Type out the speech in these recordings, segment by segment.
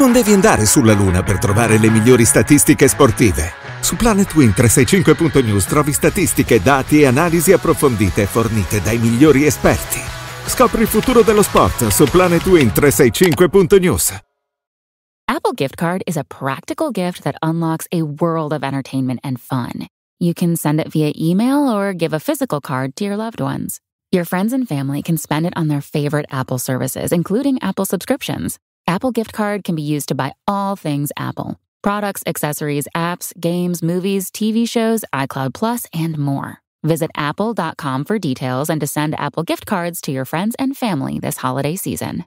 Non devi andare sulla Luna per trovare le migliori statistiche sportive. Su planetwin365.news trovi statistiche, dati e analisi approfondite fornite dai migliori esperti. Scopri il futuro dello sport su planetwin365.news. Apple Gift Card is a practical gift that unlocks a world of entertainment and fun. You can send it via email or give a physical card to your loved ones. Your friends and family can spend it on their favorite Apple services, including Apple subscriptions. Apple gift card can be used to buy all things Apple products, accessories, apps, games, movies, TV shows, iCloud Plus, and more. Visit apple.com for details and to send Apple gift cards to your friends and family this holiday season.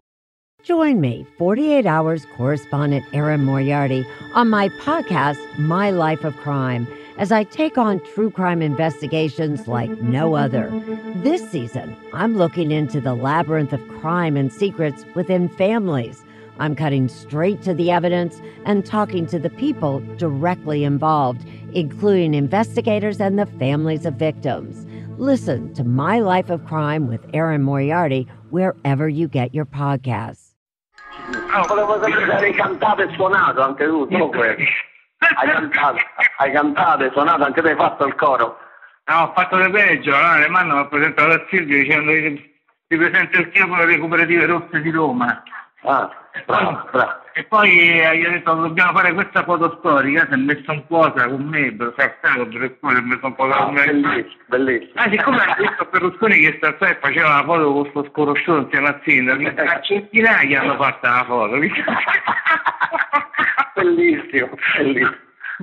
Join me, 48 Hours correspondent Erin Moriarty, on my podcast, My Life of Crime, as I take on true crime investigations like no other. This season, I'm looking into the labyrinth of crime and secrets within families I'm cutting straight to the evidence and talking to the people directly involved, including investigators and the families of victims. Listen to My Life of Crime with Aaron Moriarty wherever you get your podcasts. Volevo cantate e suonato anche tu, tu Hai cantato, hai cantato e suonato anche te hai fatto il coro. No, ho fatto le peggio, allora le mano mi ha presentato a Silvio dicendo che ti presento il capo delle cooperative rosse di Roma. Ah, bravo, bravo. E poi eh, gli ho detto dobbiamo fare questa foto storica, si è messo un po' con me, Berlusconi si è messo un po' ah, con me. Bellissimo, bellissimo. Ah, siccome ha detto Berlusconi che sta e faceva la foto con questo sconosciuto insieme al sindaco, eh. a centinaia hanno fatto la foto. bellissimo, bellissimo.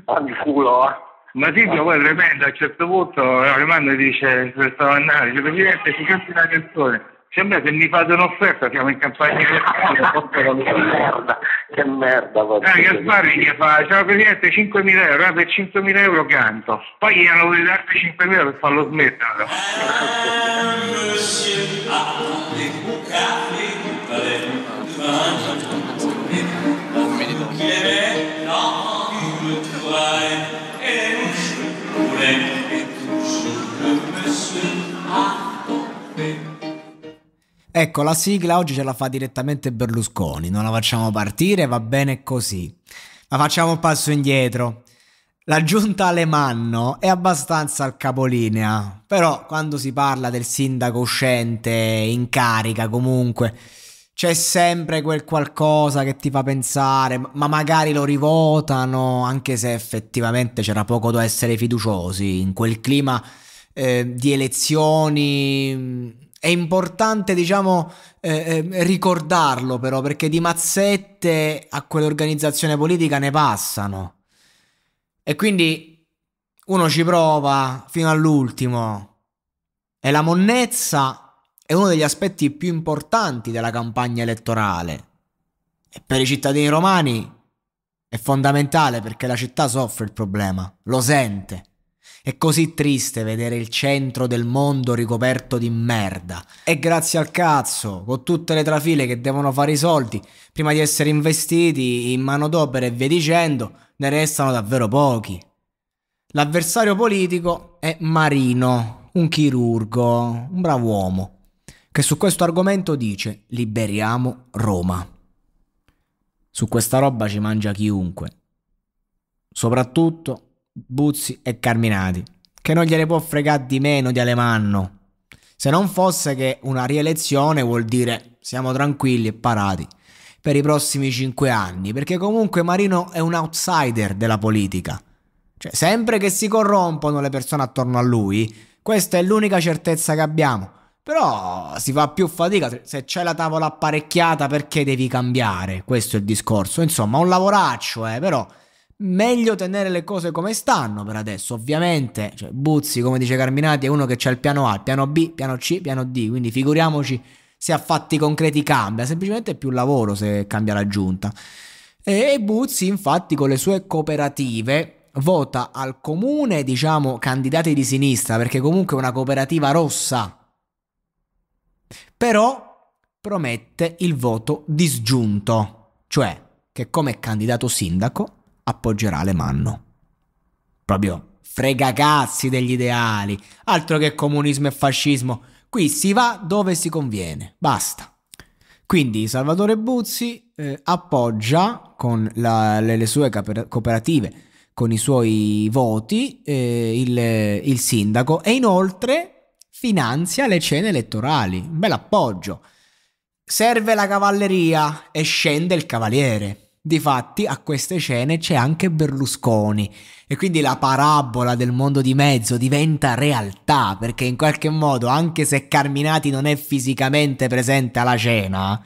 Ogni culo, eh. Ma Silvio poi tremendo, a un certo punto eh, rimane e dice, stavo andando, dice Presidente, si canta una canzone a me se mi fate un'offerta, siamo in campagna elettorale. che merda, che merda. Eh, Gasparri gli fa, ciao Presidente, 5.000 euro, eh, per 5.000 euro canto. Poi gli hanno voluto altri 5.000 euro per farlo smettere. Ah. Ecco, la sigla oggi ce la fa direttamente Berlusconi, non la facciamo partire, va bene così. Ma facciamo un passo indietro. La giunta Alemanno è abbastanza al capolinea, però quando si parla del sindaco uscente, in carica comunque, c'è sempre quel qualcosa che ti fa pensare, ma magari lo rivotano, anche se effettivamente c'era poco da essere fiduciosi in quel clima eh, di elezioni è importante, diciamo, eh, eh, ricordarlo però, perché di mazzette a quell'organizzazione politica ne passano. E quindi uno ci prova fino all'ultimo. E la monnezza è uno degli aspetti più importanti della campagna elettorale. E per i cittadini romani è fondamentale perché la città soffre il problema, lo sente. È così triste vedere il centro del mondo ricoperto di merda. E grazie al cazzo, con tutte le trafile che devono fare i soldi prima di essere investiti in manodopera e via dicendo, ne restano davvero pochi. L'avversario politico è Marino, un chirurgo, un bravo uomo, che su questo argomento dice liberiamo Roma. Su questa roba ci mangia chiunque. Soprattutto Buzzi e Carminati, che non gliene può fregare di meno di Alemanno. Se non fosse che una rielezione vuol dire siamo tranquilli e parati per i prossimi cinque anni, perché comunque Marino è un outsider della politica. Cioè, sempre che si corrompono le persone attorno a lui, questa è l'unica certezza che abbiamo. Però si fa più fatica, se c'è la tavola apparecchiata perché devi cambiare, questo è il discorso. Insomma, un lavoraccio, eh, però meglio tenere le cose come stanno per adesso. Ovviamente, cioè, Buzzi, come dice Carminati, è uno che c'ha il piano A, il piano B, piano C, piano D, quindi figuriamoci se a fatti concreti cambia, semplicemente più lavoro se cambia la giunta. E Buzzi, infatti, con le sue cooperative vota al comune, diciamo, candidati di sinistra, perché comunque è una cooperativa rossa. Però promette il voto disgiunto, cioè che come candidato sindaco appoggerà le Manno. Proprio fregacazzi degli ideali, altro che comunismo e fascismo. Qui si va dove si conviene, basta. Quindi Salvatore Buzzi eh, appoggia con la, le, le, sue cooperative, con i suoi voti, eh, il, il sindaco e inoltre finanzia le cene elettorali. Un bel appoggio. Serve la cavalleria e scende il cavaliere. Difatti a queste scene c'è anche Berlusconi e quindi la parabola del mondo di mezzo diventa realtà perché in qualche modo anche se Carminati non è fisicamente presente alla cena,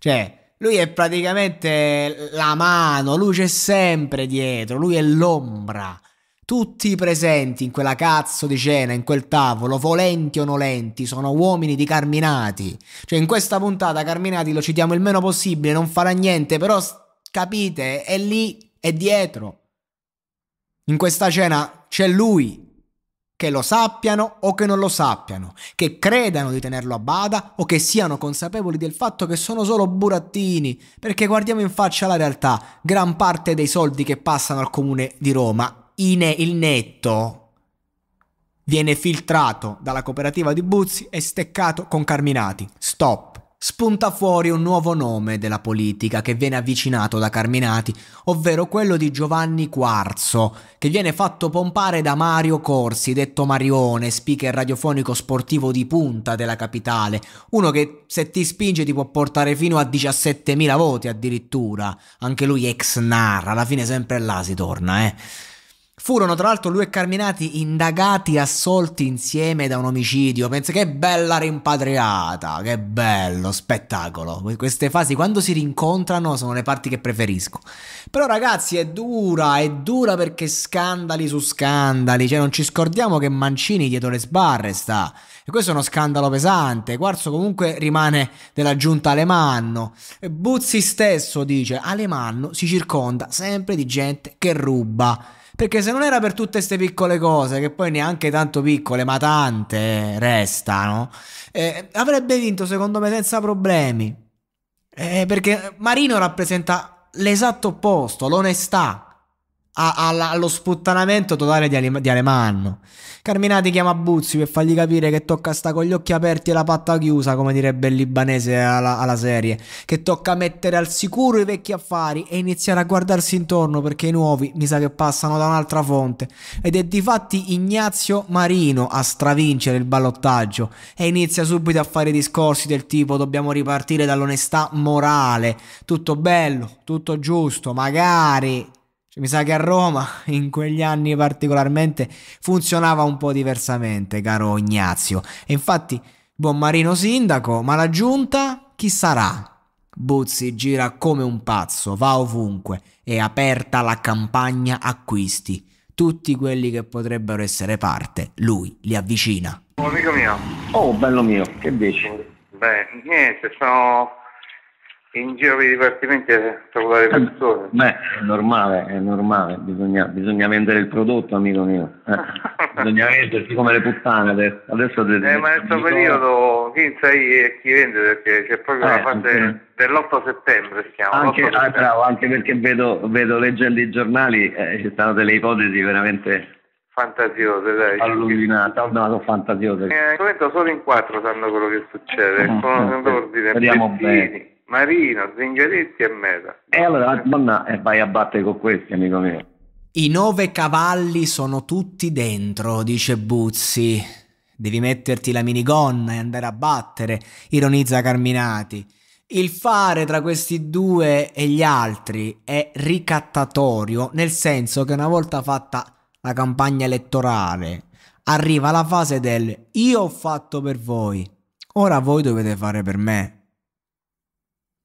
cioè lui è praticamente la mano, lui c'è sempre dietro, lui è l'ombra. Tutti i presenti in quella cazzo di cena, in quel tavolo, volenti o nolenti, sono uomini di Carminati. Cioè in questa puntata Carminati lo citiamo il meno possibile, non farà niente, però Capite? È lì, è dietro. In questa cena c'è lui. Che lo sappiano o che non lo sappiano, che credano di tenerlo a bada o che siano consapevoli del fatto che sono solo burattini, perché guardiamo in faccia la realtà, gran parte dei soldi che passano al comune di Roma, in il netto, viene filtrato dalla cooperativa di Buzzi e steccato con Carminati. Stop spunta fuori un nuovo nome della politica che viene avvicinato da Carminati, ovvero quello di Giovanni Quarzo, che viene fatto pompare da Mario Corsi, detto Marione, speaker radiofonico sportivo di punta della capitale, uno che se ti spinge ti può portare fino a 17.000 voti addirittura, anche lui ex narra, alla fine sempre là si torna, eh. Furono tra l'altro lui e Carminati indagati e assolti insieme da un omicidio. Pensa che bella rimpatriata, che bello spettacolo. Queste fasi quando si rincontrano sono le parti che preferisco. Però ragazzi è dura, è dura perché scandali su scandali, cioè non ci scordiamo che Mancini dietro le sbarre sta. E questo è uno scandalo pesante. Quarzo comunque rimane della giunta Alemanno. Buzzi stesso dice Alemanno si circonda sempre di gente che ruba. Perché se non era per tutte queste piccole cose, che poi neanche tanto piccole, ma tante restano, eh, avrebbe vinto secondo me senza problemi. Eh, perché Marino rappresenta l'esatto opposto, l'onestà allo sputtanamento totale di, Ale, di, Alemanno. Carminati chiama Buzzi per fargli capire che tocca sta con gli occhi aperti e la patta chiusa, come direbbe il libanese alla, alla, serie, che tocca mettere al sicuro i vecchi affari e iniziare a guardarsi intorno perché i nuovi mi sa che passano da un'altra fonte. Ed è di fatti Ignazio Marino a stravincere il ballottaggio e inizia subito a fare discorsi del tipo dobbiamo ripartire dall'onestà morale, tutto bello, tutto giusto, magari mi sa che a Roma in quegli anni particolarmente funzionava un po' diversamente, caro Ignazio. E infatti, buon Marino sindaco, ma la giunta chi sarà? Buzzi gira come un pazzo, va ovunque, è aperta la campagna acquisti. Tutti quelli che potrebbero essere parte, lui li avvicina. Oh, amico mio. Oh, bello mio, che dici? Beh, niente, sono in giro per i dipartimenti a trovare eh, persone. Beh, è normale, è normale, bisogna, bisogna vendere il prodotto, amico mio. Eh, bisogna vendersi come le puttane adesso. adesso eh, ma nel suo periodo chi sai e chi vende perché c'è proprio eh, la fase anche... dell'8 settembre si Anche, Ah, bravo, anche perché vedo, vedo leggendo i giornali, eh, ci sono delle ipotesi veramente fantasiose, dai. Alluminata, no, sono fantasiose. Eh, al momento solo in quattro sanno quello che succede, eh, sono eh, ordine. Speriamo bene. Marina, Zingaretti e Meda. E allora donna, e eh, vai a battere con questi, amico mio. I nove cavalli sono tutti dentro, dice Buzzi. Devi metterti la minigonna e andare a battere, ironizza Carminati. Il fare tra questi due e gli altri è ricattatorio, nel senso che una volta fatta la campagna elettorale, arriva la fase del io ho fatto per voi, ora voi dovete fare per me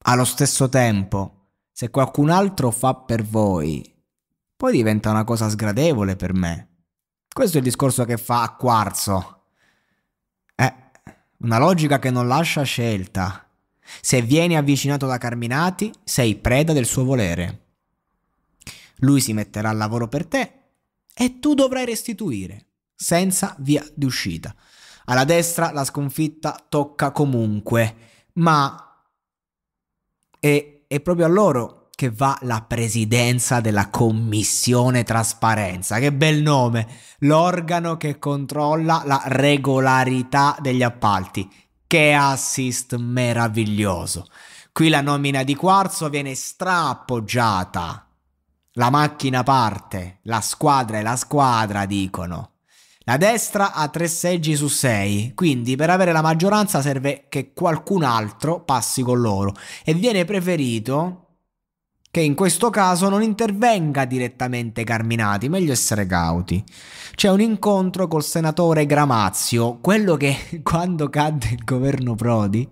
allo stesso tempo, se qualcun altro fa per voi, poi diventa una cosa sgradevole per me. Questo è il discorso che fa a Quarzo. Eh, una logica che non lascia scelta. Se vieni avvicinato da Carminati, sei preda del suo volere. Lui si metterà al lavoro per te e tu dovrai restituire, senza via di uscita. Alla destra la sconfitta tocca comunque, ma e è proprio a loro che va la presidenza della Commissione Trasparenza. Che bel nome! L'organo che controlla la regolarità degli appalti. Che assist meraviglioso! Qui la nomina di Quarzo viene strappoggiata. La macchina parte, la squadra è la squadra, dicono. La destra ha tre seggi su sei, quindi per avere la maggioranza serve che qualcun altro passi con loro e viene preferito che in questo caso non intervenga direttamente Carminati, meglio essere cauti. C'è un incontro col senatore Gramazio, quello che quando cadde il governo Prodi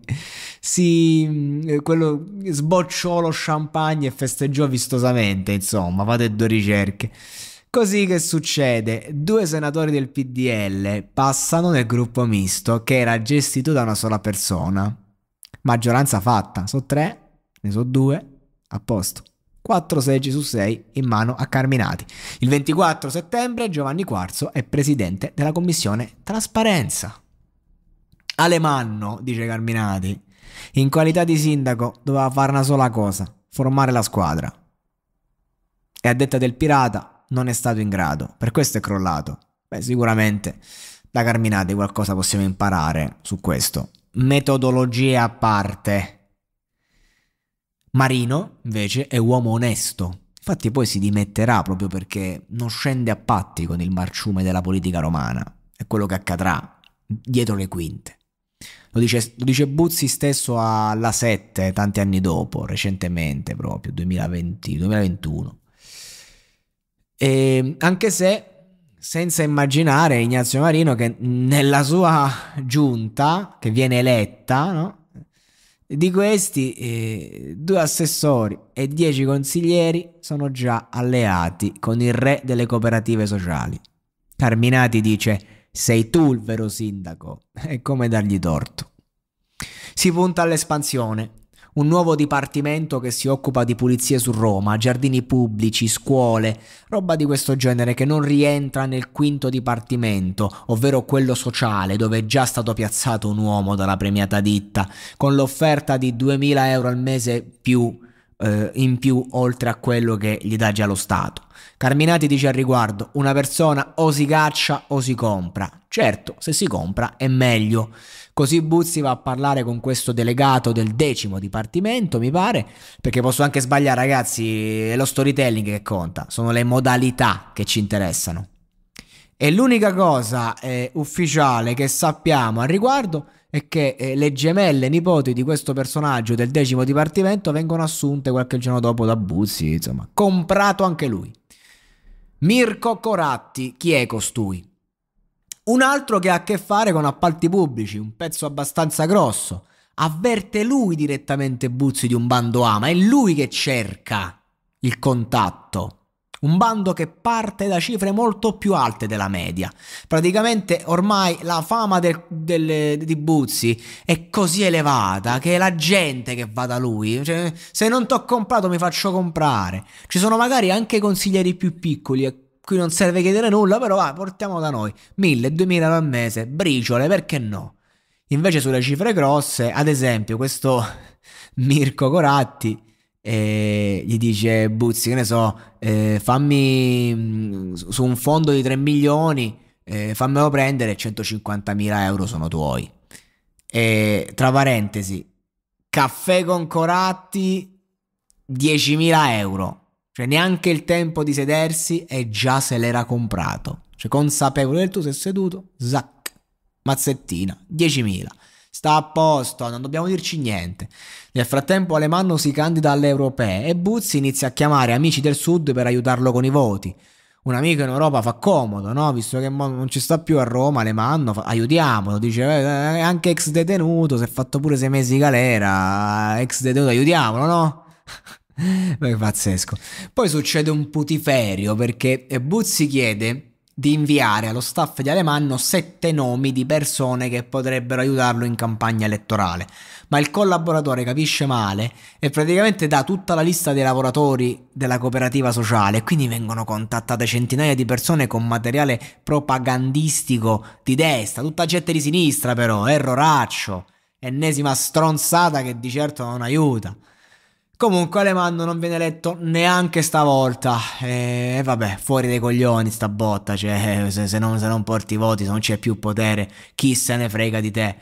si eh, quello, sbocciò lo champagne e festeggiò vistosamente, insomma, fate due ricerche. Così che succede? Due senatori del PDL passano nel gruppo misto che era gestito da una sola persona. Maggioranza fatta, so tre, ne so due, a posto. Quattro seggi su sei in mano a Carminati. Il 24 settembre Giovanni Quarzo è presidente della commissione Trasparenza. Alemanno, dice Carminati, in qualità di sindaco doveva fare una sola cosa, formare la squadra. E a detta del pirata, non è stato in grado, per questo è crollato. Beh, sicuramente da Carminati qualcosa possiamo imparare su questo. Metodologie a parte. Marino, invece, è uomo onesto. Infatti poi si dimetterà proprio perché non scende a patti con il marciume della politica romana. È quello che accadrà dietro le quinte. Lo dice, lo dice Buzzi stesso alla 7 tanti anni dopo, recentemente proprio, 2020, 2021. E ehm, anche se senza immaginare Ignazio Marino che nella sua giunta, che viene eletta, no? di questi eh, due assessori e dieci consiglieri sono già alleati con il re delle cooperative sociali. Carminati dice sei tu il vero sindaco, è come dargli torto. Si punta all'espansione, un nuovo dipartimento che si occupa di pulizie su Roma, giardini pubblici, scuole, roba di questo genere che non rientra nel quinto dipartimento, ovvero quello sociale, dove è già stato piazzato un uomo dalla premiata ditta, con l'offerta di 2.000 euro al mese più eh, in più oltre a quello che gli dà già lo Stato. Carminati dice al riguardo, una persona o si caccia o si compra. Certo, se si compra è meglio. Così Buzzi va a parlare con questo delegato del decimo dipartimento, mi pare, perché posso anche sbagliare ragazzi, è lo storytelling che conta, sono le modalità che ci interessano. E l'unica cosa eh, ufficiale che sappiamo al riguardo è che eh, le gemelle nipoti di questo personaggio del decimo dipartimento vengono assunte qualche giorno dopo da Buzzi, insomma, comprato anche lui. Mirko Coratti, chi è costui? Un altro che ha a che fare con appalti pubblici, un pezzo abbastanza grosso. Avverte lui direttamente Buzzi di un bando A, ma è lui che cerca il contatto. Un bando che parte da cifre molto più alte della media. Praticamente ormai la fama del, del, di Buzzi è così elevata che è la gente che va da lui. Cioè, se non t'ho comprato mi faccio comprare. Ci sono magari anche consiglieri più piccoli qui non serve chiedere nulla, però va, portiamo da noi 1000-2000 al mese, briciole, perché no? Invece sulle cifre grosse, ad esempio, questo Mirko Coratti eh, gli dice Buzzi, che ne so, eh, fammi mm, su un fondo di 3 milioni, eh, fammelo prendere, 150.000 euro sono tuoi. E, tra parentesi, caffè con Coratti 10.000 euro cioè neanche il tempo di sedersi e già se l'era comprato. Cioè consapevole del tuo, sei seduto, zac, mazzettina, 10.000. Sta a posto, non dobbiamo dirci niente. Nel frattempo Alemanno si candida alle europee e Buzzi inizia a chiamare amici del sud per aiutarlo con i voti. Un amico in Europa fa comodo, no? Visto che non ci sta più a Roma, Alemanno, fa, aiutiamolo. Dice, eh, eh anche ex detenuto, si è fatto pure sei mesi di galera, ex detenuto, aiutiamolo, no? Beh, pazzesco. Poi succede un putiferio perché eh, Buzzi chiede di inviare allo staff di Alemanno sette nomi di persone che potrebbero aiutarlo in campagna elettorale, ma il collaboratore capisce male e praticamente dà tutta la lista dei lavoratori della cooperativa sociale, quindi vengono contattate centinaia di persone con materiale propagandistico di destra, tutta gente di sinistra però, erroraccio, ennesima stronzata che di certo non aiuta. Comunque Alemanno non viene eletto neanche stavolta. E vabbè, fuori dai coglioni sta botta, cioè eh, se, se, non, se non porti voti, se non c'è più potere, chi se ne frega di te.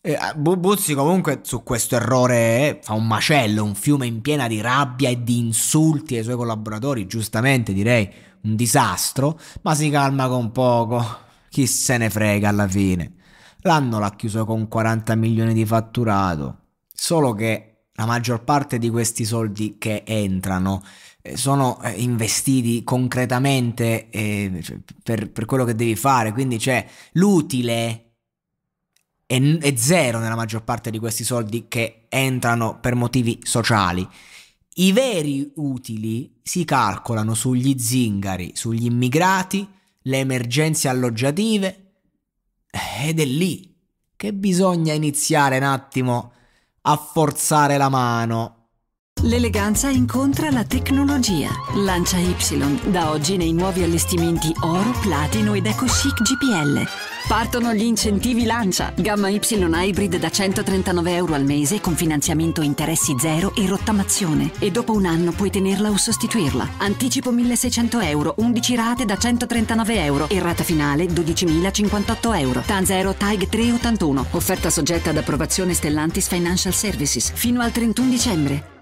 Eh, Buzzi comunque su questo errore eh, fa un macello, un fiume in piena di rabbia e di insulti ai suoi collaboratori, giustamente direi un disastro, ma si calma con poco, chi se ne frega alla fine. L'anno l'ha chiuso con 40 milioni di fatturato, solo che la maggior parte di questi soldi che entrano eh, sono eh, investiti concretamente eh, cioè, per, per, quello che devi fare, quindi c'è l'utile è, è zero nella maggior parte di questi soldi che entrano per motivi sociali. I veri utili si calcolano sugli zingari, sugli immigrati, le emergenze alloggiative eh, ed è lì che bisogna iniziare un attimo a forzare la mano. L'eleganza incontra la tecnologia. Lancia Y, da oggi nei nuovi allestimenti oro, platino ed eco chic GPL. Partono gli incentivi Lancia, gamma Y Hybrid da 139 euro al mese con finanziamento interessi zero e rottamazione. E dopo un anno puoi tenerla o sostituirla. Anticipo 1600 euro, 11 rate da 139 euro e rata finale 12.058 euro. Tanzero TAG 381, offerta soggetta ad approvazione Stellantis Financial Services fino al 31 dicembre.